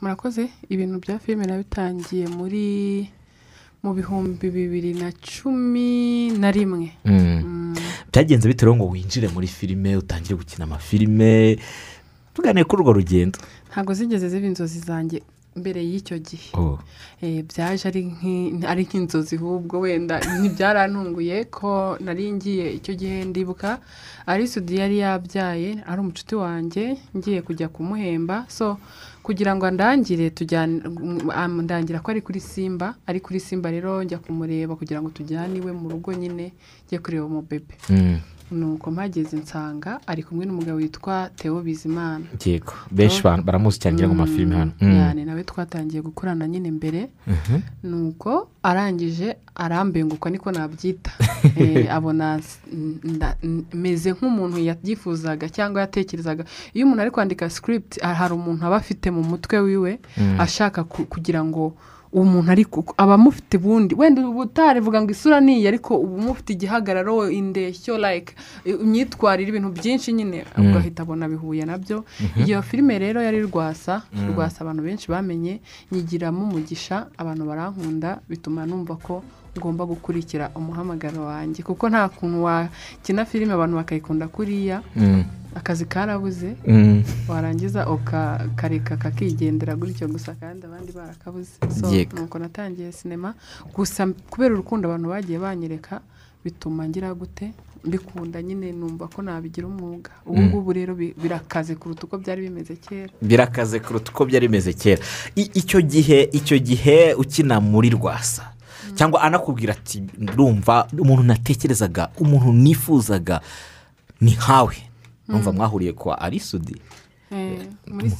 murakoze ibintu bya filime nabitangiye muri mu bihumbi bibiri na cumi na rimwe mm. Mm. byagenze bitewe ngo winjire muri filime utangire gukina amafilime tugane kuri urwo rugendo ntabwo zigeze ziba inzozi zanjye mbere y'icyo gihe oh. eh, byaje ari nk'inzozi ahubwo wenda ntibyaranunguye ko nari ngiye icyo gihe ndibuka ari sudi yari yabyaye ari umucuti wanjye ngiye kujya kumuhemba so kugira ngo andangire um, ndangira ko ari kuri simba ari kuri simba rero njya kumureba kugira ngo tujyane iwe mu rugo nyine njye kureba umu bebe hmm. nuko mpageze nsanga ari kumwe n'umugabo witwa Theo bizimana yego benshi baramuzi cyane ngo amafilime hmm. hano hmm. nawe twatangiye gukorana nyine mbere mhm. nuko arangije arambenguka niko nabyita eh, abona meze nk'umuntu yabyifuzaga cyangwa yatekerezaga iyo umuntu ari kwandika sikiririti hari umuntu aba afite mu mutwe wiwe mm. ashaka kugira ngo uwo muntu ariko aba amufite ubundi wenda ubutare vuga ngo isura ni ariko uba umufite igihagararo indeshyo like imyitwarire ibintu byinshi nyine mm. ugahita abona bihuye nabyo mm-hmm. iyo filime rero yari rwasa mm. rwasa abantu benshi bamenye nyigiramo umugisha abantu barankunda bituma numva ko ugomba gukurikira umuhamagaro wanjye kuko nta kuntu wakina filime abantu bakayikunda kuriya akazi karabuze mm. warangiza ukakareka kakigendera gutyo gusa kandi abandi barakabuze nuko natangiye sinema gusa kubera urukundo abantu bagiye banyereka bituma ngira gute mbikunda nyine numva ko nabigira umwuga mm. ubu ngubu rero birakaze kuruta uko byari bimeze kera birakaze kuruta uko byari bimeze kera icyo gihe icyo gihe ukina muri rwasa mm. cyangwa anakubwira ati ndumva umuntu natekerezaga umuntu nifuzaga ni nkawe numva mm. mwahuriye kwa arisudi eh, eh, muri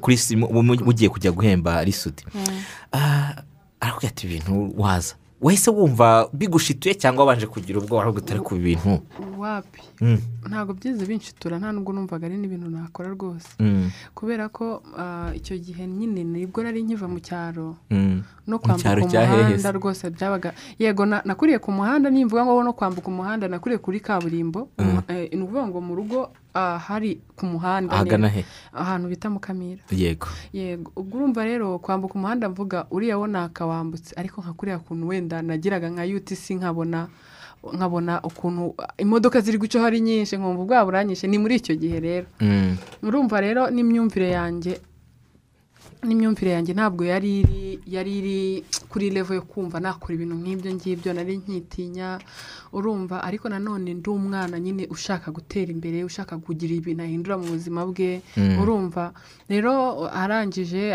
kuri simba mugiye kujya guhemba arisudi eh. ah, arakwiye ati ibintu waza wahise wumva bigushituye cyangwa wabanje kugira ubwoba ahubwo ku bintu wapi hmm. ntabwo byiza binshitura nta nubwo numvaga ari n'ibintu nakora rwose hmm. kubera ko ah, icyo gihe nyine nibwo nari nkiva mu cyaro hmm. no kwambuka umuhanda rwose byabaga yego nakuriye ku muhanda nimvuga ngo no kwambuka umuhanda nakuriye kuri kaburimbo eh, ni ukuvuga ngo mu rugo hari ku muhanda ahagana he ahantu bita mukamira yego yego ubwo urumva rero kwambuka umuhanda mvuga uriya wo nakawambutse ariko nka kuriya kuntu wenda nagiraga nka yutisi nkabona nkabona ukuntu imodoka ziri gucaho ari nyinshi nkumva ubwabo uranyishe ni muri icyo gihe rero mm. urumva rero n'imyumvire yanjye n'imyumvire yanjye ntabwo yari iri yari iri kuri levo yo kumva nakora ibintu nk'ibyo ngibyo nari nkitinya urumva ariko nanone ndi umwana nyine ushaka gutera imbere ushaka kugira ibintu ahindura mu buzima bwe mm. urumva rero arangije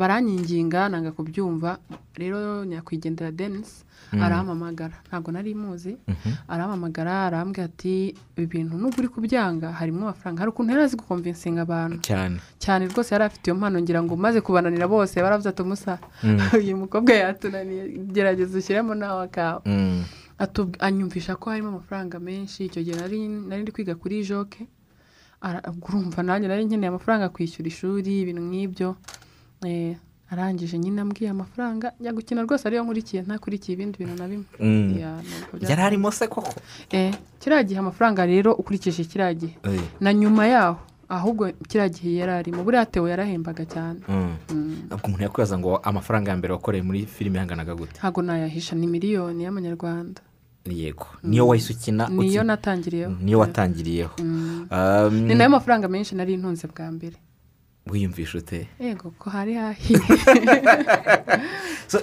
barankinginga nanga kubyumva rero nyakwigendera denise mm. arahamamagara ntabwo nari muzi mm-hmm. arahamamagara arambwira ati ibintu nubwo uri kubyanga harimo amafaranga hari ukuntu yari azi gukomvensinga abantu cyane cyane rwose yari afite iyo mpano ngira ngo maze kubananira bose baravuze ati umusa mm. uyu mukobwa yatunaniye gerageza ushyiremo nawe akawe mm. anyumvisha ko harimo amafaranga menshi icyo gihe nari ndi kwiga kuri joke urumva nanjye nari nkeneye amafaranga kwishyura ishuri ibintu nk'ibyo eh, arangije nyine ambwiye amafaranga njya gukina rwose ariyo nkurikiye ntakurikiye ibindi bintu na bimwe mm. yari arimo se koko eh, kiriya gihe amafaranga rero ukurikije kiriya gihe na nyuma yaho ahubwo kiriya gihe yari arimo buriya tewo yarahembaga cyane ntabwo mm. mm. umuntu yakwibaza ngo amafaranga ya mbere wakoreye muri filime yanganaga gute ntabwo nayahisha ni miliyoni y'amanyarwanda yego niyo mm. wahise ukina niyo natangiriyeho niyo watangiriyeho um, ni nayo mafaranga menshi nari intunze bwa mbere wiyumvisha ute yego ko hari hahiye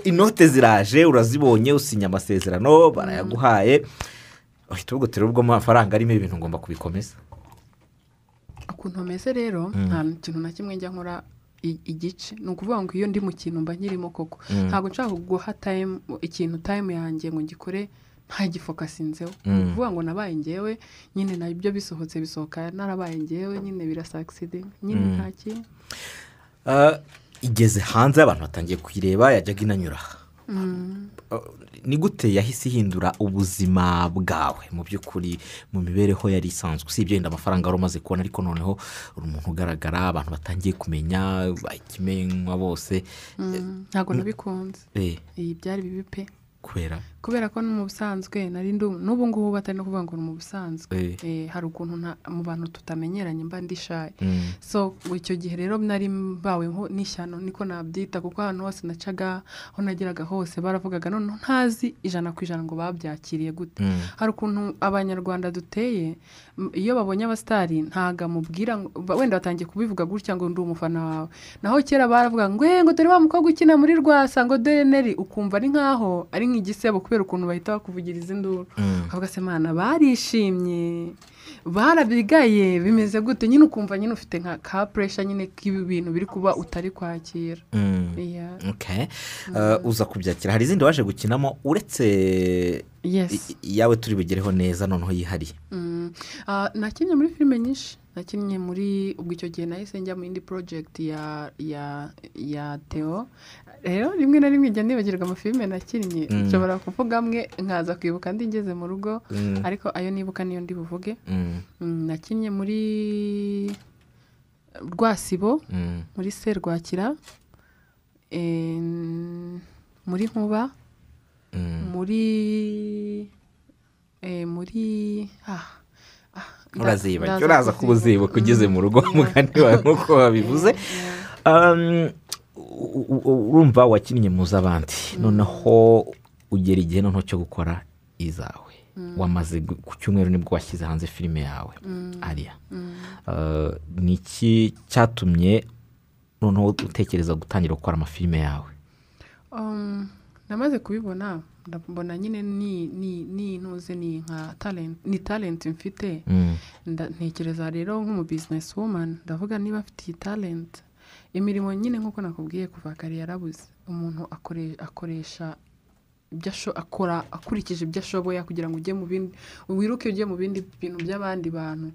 inote ziraje urazibonye usinya amasezerano barayaguhaye uhita ubwo turebe ubwo amafaranga arimo ibintu ngomba kubikomeza ukuntu meze rero mm. nta kintu na kimwe njya nkora igice ni ukuvuga ngo iyo ndi mu kintu mba nkirimo koko mm. ntabwo nshaka guha tayimu ikintu tayimu yanjye ngo ngikore ntagifokasinzeho ni mm. ukuvuga ngo nabaye ngewe nyine nabyo bisohotse bisohoka narabaye ngewe nyine birasakiside nyine nta kintu ah, igeze hanze abantu batangiye kuyireba yajyaga inanyura ah, ni gute yahise ihindura ubuzima bwawe mu by'ukuri mu mibereho yari isanzwe usibye wenda amafaranga wari umaze kubona ariko noneho uri umuntu ugaragara abantu batangiye kumenya ikimenywa bose mm, ntabwo nabikunze eh. iyi byari bibi pe kubera kubera ko no mu busanzwe nari n'ubu ngubu batari no kuvuga ngo ni mu busanzwe eh. Eh, hari ukuntu mu bantu tutamenyeranye mba ndishaye mm. so icyo gihe rero nari mbaweho n'ishyano niko nabyita kuko ahantu hose nacaga aho nageraga hose baravugaga noneho ntazi ijana ku ijana ngo babyakiriye gute mm. hari ukuntu abanyarwanda duteye iyo babonye abasitari ntago amubwira wenda batangiye kubivuga gutya ngo ndi umufana wawe naho kera baravuga ngo ngo dore wa mukobwa ukina muri rwasa ngo dore neri ukumva ari nkaho ari nk'igisebo kubera ukuntu bahita bakuvugiriza induru ukavuga mm. se mwana barishimye barabigaye bimeze gute nyine ukumva nyine ufite nka ka puresha nyine k'ibi bintu biri kuba utari kwakira mm. eh, uza kubyakira hari izindi waje gukinamo uretse yawe turi bugereho neza noneho yihariye mm. ah, nakinnye muri filime nyinshi nakinnye muri ubwo icyo gihe nahise njya mu yindi project ya ya ya teo rero rimwe na rimwe njya nibagirwa amafilime nakinnye mm. nshobora kuvuga amwe nkaza kwibuka andi ngeze mu rugo mm. ariko ayo nibuka niyo ndi buvuge mm. nakinnye muri rwasibo muri serwakira muri nkuba muri eh, muri aha urazibajya uraza kuba uzibuka ugeze mu rugo mugani wawe nk'uko babivuze urumva wakinnye muzi abandi noneho ugera igihe noneho cyo gukora izawe wamaze ku cyumweru nibwo washyize hanze filime yawe ariya ni iki cyatumye noneho utekereza gutangira gukora amafilime yawe namaze kubibona mbona nyine ni ntuze ni nka talenti ni talenti mfite mm. ntekereza rero nk'umu bizinesi wumani ndavuga niba afite iyi talenti imirimo nyine nk'uko nakubwiye kuva kare yarabuze umuntu akoresha akora akurikije ibyo ashoboye kugira ngo ujye mu bindi wiruke ujye mu bindi bintu by'abandi bantu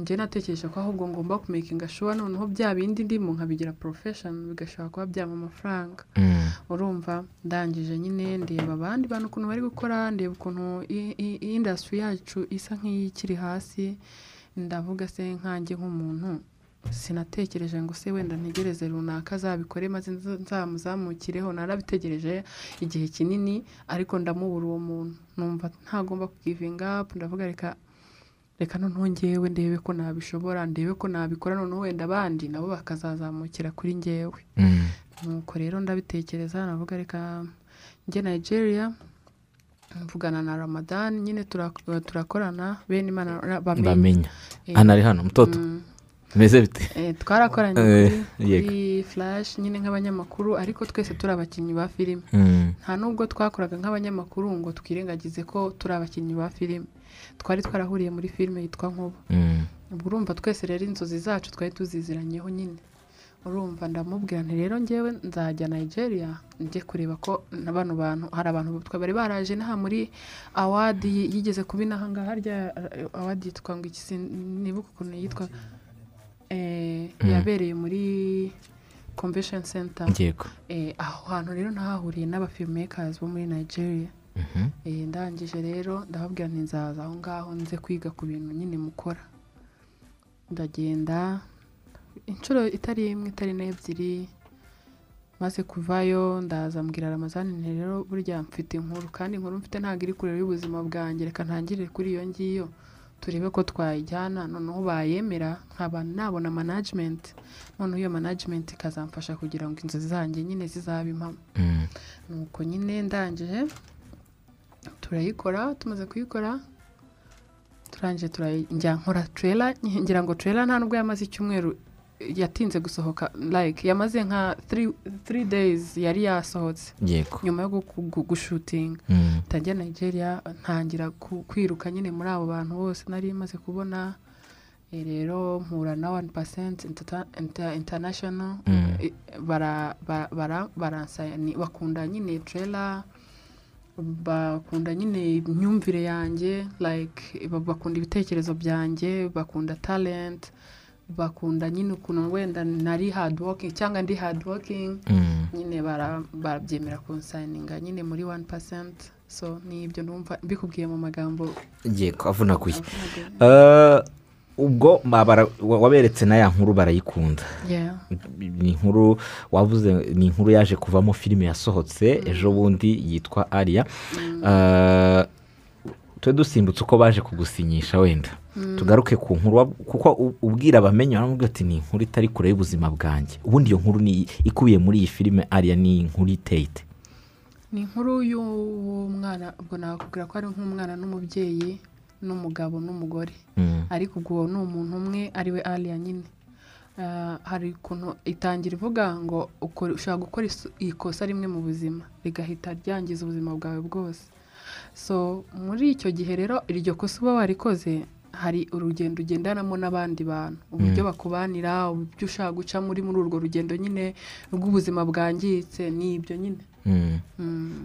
njye natekereje ko ahubwo ngomba kumekinga shuwa noneho bya bindi ndimo nkabigira porofeshoni bigashobora kuba byaba amafaranga mm. urumva ndangije nyine ndeba abandi bantu ukuntu bari gukora ndeba ukuntu indasitiri yacu isa nk'ikiri hasi ndavuga se nkange nk'umuntu sinatekereje ngo se wenda ntegereze runaka azabikore maze nzamuzamukiraho narabitegereje igihe kinini ariko ndamubura uwo muntu numva ntagomba kugivinga apu ndavuga reka reka noneho ngewe ndebe ko nabishobora ndebe ko nabikora noneho wenda abandi nabo bakazazamukira kuri ngewe mm. nuko rero ndabitekereza navuga reka njye nigeria mvugana na ramadan nyine turakorana bene imana bamenya eh, ah, hano ari hano mutoto mm. bimeze bite eh, twarakoranye eh, kuri furashi nyine nk'abanyamakuru ariko twese turi abakinnyi ba filime hmm. nta nubwo twakoraga nk'abanyamakuru ngo twirengagize ko turi abakinnyi ba filime twari twarahuriye muri filime yitwa nkubu hmm. ubwo urumva twese rero inzozi zacu twari tuziziranyeho nyine urumva ndamubwira nti rero ngewe nzajya nigeria njye kureba ko na bano bantu hari abantu bari baraje inaha muri awadi yigeze kuba inaha ngaha harya awadi yitwa ngo iki sinibuka ukuntu yitwa Eh, mm. yabereye muri convention center eh, aho hantu rero ntahahuriye n'abafimekazi bo muri nigeria mhm. eh, ndangije rero ndababwira nzaza aho ngaho nze kwiga ku bintu nyine mukora ndagenda inshuro itari imwe itari n'ebyiri maze kuvayo ndaza mbwira ramazani rero burya mfite inkuru kandi inkuru mfite ntabwo iri kure y'ubuzima bwanjye reka ntangirire kuri iyo ngiyo turebe ko twayijyana noneho bayemera nkaba nabona manajimenti noneho iyo manajimenti ikazamfasha kugira ngo inzozi zanjye nyine zizabe impamo mm. nuko nyine ndangije turayikora tumaze kuyikora turangije turajya nkora turera ngira ngo turera nta nubwo yamaze icyumweru yatinze gusohoka like yamaze nka three days yari yasohotse nyuma yo gushutinga mm. ntajya nigeria ntangira kwiruka nyine muri abo bantu bose nari maze kubona eh, rero mpura na wani pasenti intanashino bakunda nyine turera bakunda nyine imyumvire yanjye like bakunda ibitekerezo byanjye bakunda talenti bakunda nyine ukuntu wenda nari hard cyangwa ndi hard working mm. nyine barabyemera konsayininga nyine muri wani pasenti so ni numva mbikubwiye mu magambo yego avunaguye eh, ubwo waberetse na ya nkuru barayikunda ni inkuru wavuze ni inkuru yaje kuvamo filime yasohotse mm. ejo bundi yitwa ariya mm. eh, tube dusimbutse uko baje kugusinyisha wenda tugaruke ku nkuru kuko ubwira abamenya baramubwira ati ni inkuru itari kure y'ubuzima bwanjye ubundi iyo nkuru ni ikubiye muri iyi filime ariya ni inkuru iteyite ni inkuru y'umwana ubwo nakubwira ko ari nk'umwana n'umubyeyi n'umugabo n'umugore hmm. ariko ubwo ni umuntu umwe ariwe ariya nyine ah, hari ukuntu itangira ivuga ngo ushobora gukora ikosa rimwe mu buzima rigahita ryangiza ubuzima bwawe bwose so muri icyo gihe rero iryo kosa uba warikoze hari urugendo ugendanamo n'abandi bantu mm. uburyo bakubanira uburyo ushaka guca muri muri urwo rugendo nyine rw'ubuzima bwangiritse ni ibyo nyine mm. mm.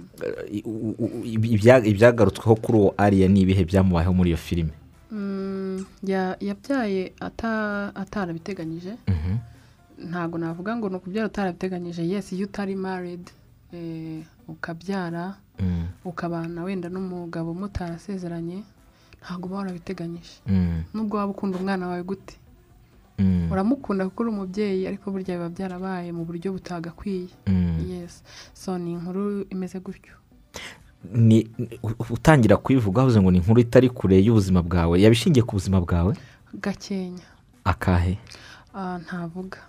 ibyagarutsweho kuri uwo ariya ni ibihe byamubayeho muri iyo filime yabyaye atarabiteganyije mm-hmm. ntabwo navuga ngo ni ukubyara utarabiteganyije yesi iyo utari maridi eh, ukabyara Mm. ukabana wenda n'umugabo mutarasezeranye ntabwo uba warabiteganyije mm. nubwo waba ukunda umwana wawe gute mm. uramukunda kuko uri umubyeyi ariko burya biba byarabaye mu buryo butagakwiye yes so ni inkuru imeze gutyo ni utangira kuyivuga ngo ni inkuru itari kure y'ubuzima bwawe yabishingiye ku buzima bwawe gakenya akahe ah, ntavuga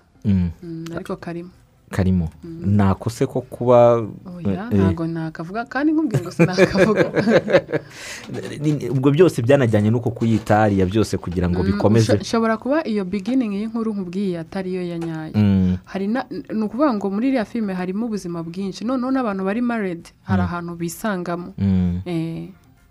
ariko karimo karimo mm. se ko kuba oh, eh, eh. ntabwo nakavuga kandi nkubwira ngo sinakavuga ubwo byose byanajyanye n'uko kuyita hariya byose kugira ngo mm, bikomeze ishobora kuba iyo biginingi y'inkuru nkubwiye atari yo yanyaye mm. ni ukuvuga ngo muri iriya filime harimo ubuzima bwinshi noneho n'abantu bari marede hari ahantu bisangamo eh,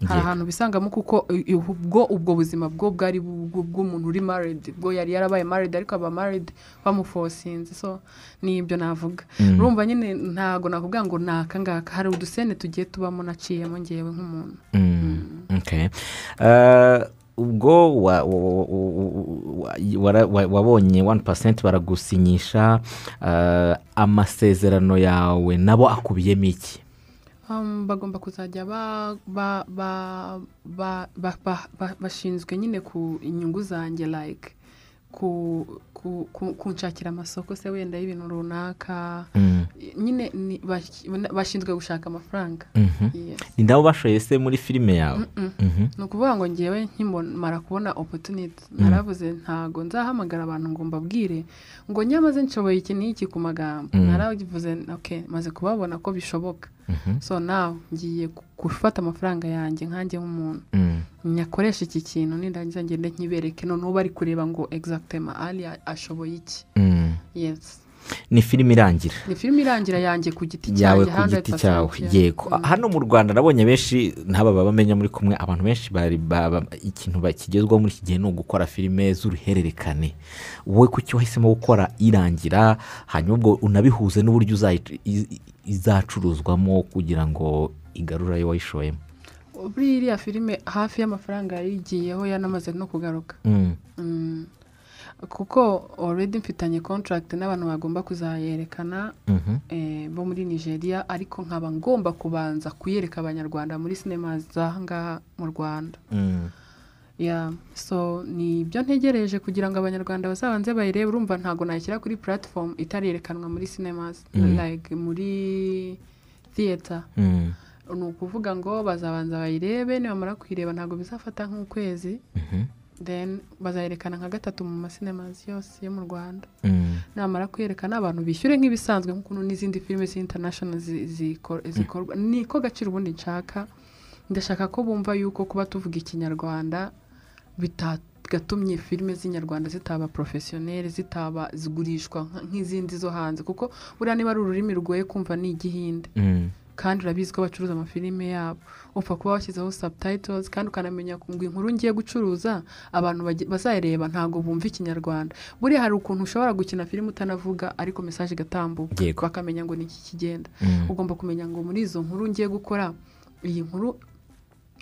hari ahantu bisangamo kuko ubwo ubwo buzima bwo bwari bw'umuntu uri maridi bwo yari yarabaye maridi ariko aba maridi bamufosinze so nibyo navuga mm. urumva nyine ntago nakubwira ngo ni akangaka hari udusene tugiye tubamo naciyemo ngewe nk'umuntu ubwo wabonye wani pasenti baragusinyisha uh, amasezerano yawe nabo akubiyemo iki Um, bagomba kuzajya bashinzwe nyine ku inyungu zanjye like kunshakira amasoko se wenda y'ibintu runaka mm. nyine bashinzwe gushaka amafaranga mhm. ni nabo bashoye se muri filime yawe mhm. ni ukuvuga ngo ngewe nkimara kubona opotuniti mm. naravuze ntago nzahamagara abantu ngo mbabwire ngo nyamaze nshoboye iki n'iki ku magambo mm. naravuze oke maze kubabona ko bishoboka Mm-hmm. so nawe ngiye gufata amafaranga yanjye nkanjye nk'umuntu mm. nyakoresha iki kintu nindangiza ngende nkibereke noneho bari kureba ngo egizagitema ariya ashoboye iki mm. yesi ni filime irangira ni filime irangira yanjye ku giti cyawe ku giti cyawe yego mm. hano mu rwanda nabonye benshi ntaba baba bamenya muri kumwe abantu benshi bari ikintu bakigezwaho muri iki gihe ni ugukora filime z'uruhererekane wowe kuki wahisemo gukora irangira hanyuma ubwo unabihuze n'uburyo izacuruzwamo kugira ngo igarure ayo wayishoyemo buriya iriya filime hafi y'amafaranga yarigiyeho yanamaze no kugaruka mm. Mm. kuko already mfitanye contract n'abantu bagomba kuzayerekana mhm. eh, bo muri nigeria ariko nkaba ngomba kubanza kuyereka abanyarwanda muri sinema ngaha mu rwanda mm. ya so ni ibyo ntegereje kugira ngo abanyarwanda bazabanze bayirebe urumva ntabwo nayishyira kuri puratifomu itarerekanwa muri sinemazi mm. muri theater mm. ni ukuvuga ngo bazabanza bayirebe nibamara kuyireba ntabwo bizafata nk'ukwezi mhm. then bazayerekana nka gatatu mu masinemazi yose yo mu rwanda mm. namara kuyerekana abantu bishyure nk'ibisanzwe nk'ukuntu n'izindi filime z'intanashonal mm. zikorwa ni ko gaciro ubundi nshaka ndashaka ko bumva yuko kuba tuvuga ikinyarwanda bitagatumye filime z'inyarwanda zitaba porofesiyoneri zitaba zigurishwa nk'izindi zo hanze kuko buriya niba ari ururimi rugoye kumva ni igihinde mm. kandi urabizi ko bacuruza amafilime yabo upfa kuba washyizeho subtitles kandi ukanamenya ngo inkuru ngiye gucuruza abantu bazayireba ntabwo bumva ikinyarwanda buriya hari ukuntu ushobora gukina filime utanavuga ariko mesaje igatambuka bakamenya ngo ni iki kigenda mm. ugomba kumenya ngo muri izo nkuru ngiye gukora iyi nkuru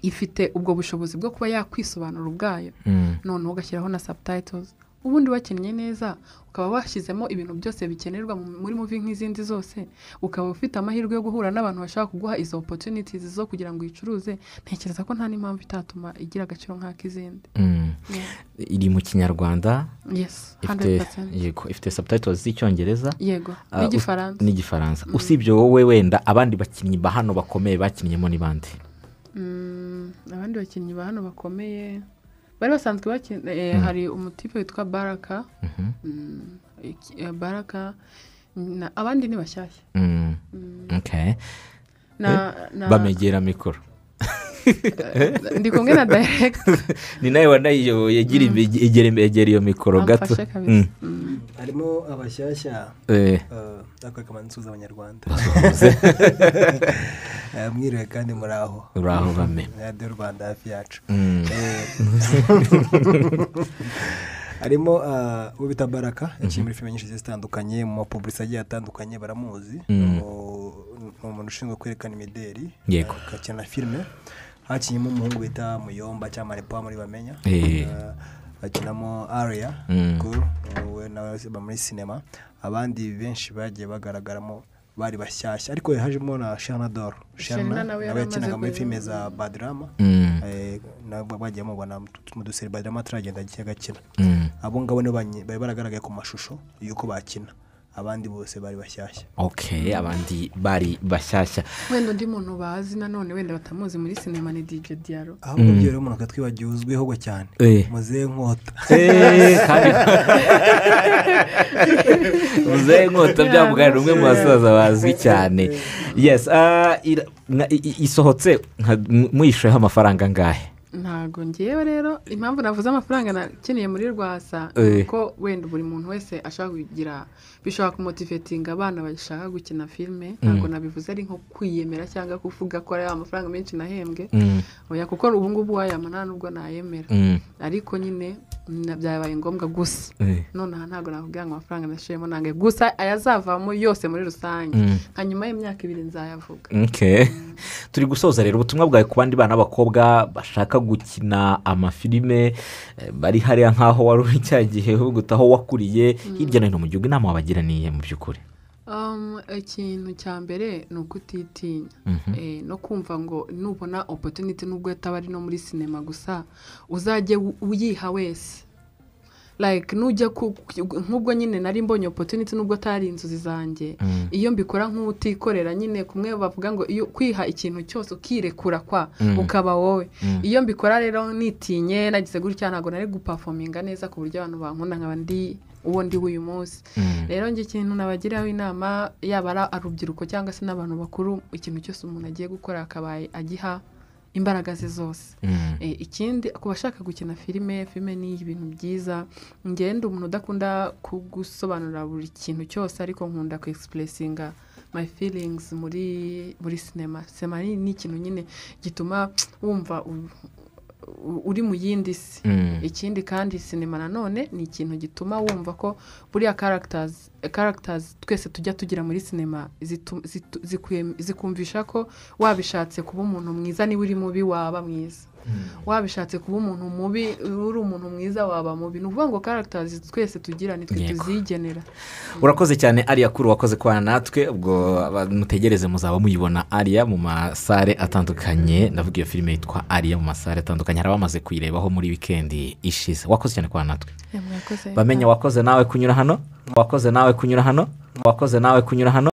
ifite ubwo bushobozi bwo kuba yakwisobanura ubwayo mm. noneho ugashyiraho na subtitles ubundi wakinnye neza ukaba washyizemo ibintu byose bikenerwa muri muvi nk'izindi zose ukaba ufite amahirwe yo guhura n'abantu bashaka kuguha izo opportunities zo kugira ngo uyicuruze ntekereza ko nta n'impamvu itatuma igira agaciro nk'ak'izindi mm. iri mu kinyarwanda yego ifite subtitles z'icyongereza yego ah, n'igifaransa mm. usibye wowe wenda abandi bakinnyi ba hano bakomeye bakinnyemo ni bande mm, abandi bakinnyi ba hano bakomeye bari basanzwe eh, hmm. hari umutipe witwa baraka mm-hmm. hmm, eh, baraka abandi ni bashyashya hmm. Eh, bamegera mikoro ndi kumwe na dayirekita ni nawe wanayiyoboye mm. egera iyo mikoro gato mm. Mm. harimo abashyashya bakamanitsuza eh. eh, abanyarwanda eh, mwiriwe kandi muri aho uraho bame radiyo rwanda hafi yacu harimo uwo bita baraka mhm. yaciye muri filime nyinshi zitandukanye mu mapubulisi agiye atandukanye baramuzi ni umuntu ushinzwe kwerekana imideli agakina filime hakinnyemo umuhungu bita muyomba cyangwa marepa muri bamenya eh. Eh, bakinamo ariya mm. we nawe muri sinema abandi benshi bagiye bagaragaramo bari bashyashya ariko hajemo na shana shana nawe yakinaga muri filime za badirama mm. eh, bagiye mubona mu duseri badirama turagenda gake gakina mm. abo nibo bari bagaragaye ku mashusho y'uko bakina abandi bose bari bashyashya ok abandi bari bashyashya wenda undi muntu bazi nanone wenda batamuzi muri sinema ni dj diyaro ahubwo ibyo mm. rero umuntu akatwibagiwe uzwiho gwa cyane eh. muzehe eh, nkota byamugana umwe mu basaza bazwi cyane yes ah, isohotse mwishyuyeho amafaranga angahe Ntabwo ngewe rero impamvu navuze amafaranga nakeneye muri rwasa eh. ko wenda buri muntu wese ashaka kugira bishobora kumotivetinga abana bashaka gukina filime ntabwo mm. nabivuze ari nko kwiyemera cyangwa kuvuga ko ari amafaranga menshi nahembwe mm. oya kuko ubu ngubu wayamana nubwo nayemera mm. ariko nyine byabaye ngombwa gusa eh. noneho ntabwo nakubwira ngo amafaranga nashyiremo ntabwo gusa ayazavamo yose muri rusange hanyuma mm. y'imyaka ibiri nzayavuga mm. turi gusoza rero ubutumwa bwawe ku bandi bana b'abakobwa bashaka gukina amafilime eh, bari hariya nk'aho wari uri cya gihe aho wakuriye mm. hirya no hino mu gihugu inama wabagira mu by'ukuri ikintu um, cya mbere ni ukutitinya mhm. eh, no kumva ngo nubona opotuniti nubwo yataba ari no muri sinema gusa uzajye uyiha wese like nujya nk'ubwo nyine nari mbonye opotuniti nubwo atari inzozi zanjye mm. iyo mbikora nk'utikorera nyine kumwe bavuga ngo iyo kwiha ikintu cyose ukirekura kwa mm. ukaba wowe mm. iyo mbikora rero nitinye nagize gutya ntabwo nari gupafominga neza ku buryo abantu bankunda nkaba ndi uwo ndi uyu munsi rero njye ikintu nabagiraho inama yaba ari urubyiruko cyangwa se n'abantu bakuru ikintu cyose umuntu agiye gukora akabaye agiha imbaraga ze zose mm. e, ikindi ku bashaka gukina filime filime ni ibintu byiza ngenda umuntu udakunda kugusobanurira buri kintu cyose ariko nkunda ku egisipuresinga my feelings muri muri sinema sinema ni ikintu nyine gituma wumva uri mu yindi si mm. ikindi kandi sinema nanone ni ikintu gituma wumva ko buriya karagitazi twese tujya tugira muri sinema zikumvisha ko wabishatse kuba umuntu mwiza niba uri mubi waba mwiza Mm. wabishatse kuba umuntu mubi uri umuntu mwiza waba mubi ni ukuvuga ngo karagitazi twese tugira nitwe tuzigenera urakoze cyane ariya kuri wakoze kubana natwe ubwo mutegereze muzaba muyibona ariya mu masare atandukanye ndavuga iyo filime yitwa ariya mu masare atandukanye hari abamaze kuyirebaho muri wikendi ishize wakoze cyane kubana natwe bamenya wakoze nawe kunyura hano wakoze nawe kunyura hano wakoze nawe kunyura hano